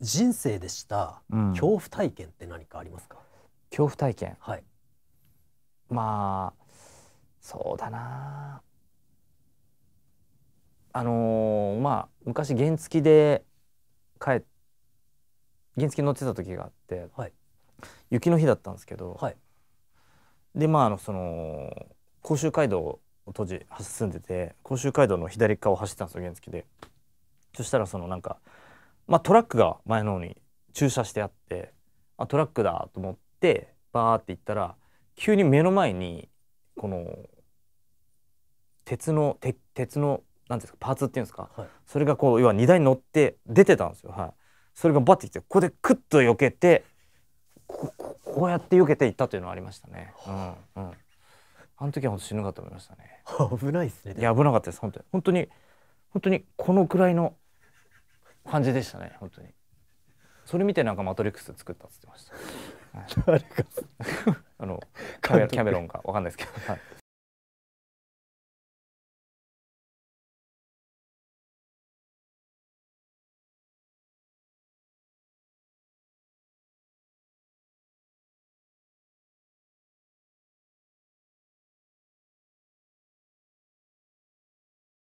人生でした恐怖体験って何かありますか、恐怖体験はいまあそうだなあのー、まあ昔原付で帰原付乗ってた時があって、はい、雪の日だったんですけど、はい、でまああのその甲州街道を当時進んでて甲州街道の左側を走ってたんですよ原付でそしたらそのなんかまあ、トラックが前の方に駐車してあってあトラックだと思ってバーって行ったら急に目の前にこの鉄の鉄のなんですかパーツっていうんですか、はい、それがこう要は荷台に乗って出てたんですよ。はい、それがバッてきてここでクッと避けてこうやって避けていったというのはありましたね。うんうん、あの時は本当死ぬかと思いましたね。危ないですね。いや危なかったです本当に本当に本当にこのくらいの感じでしたね本当にそれ見てなんか「マトリックス」作ったっつってました、はい、あのキャメロンかわかんないですけど、はい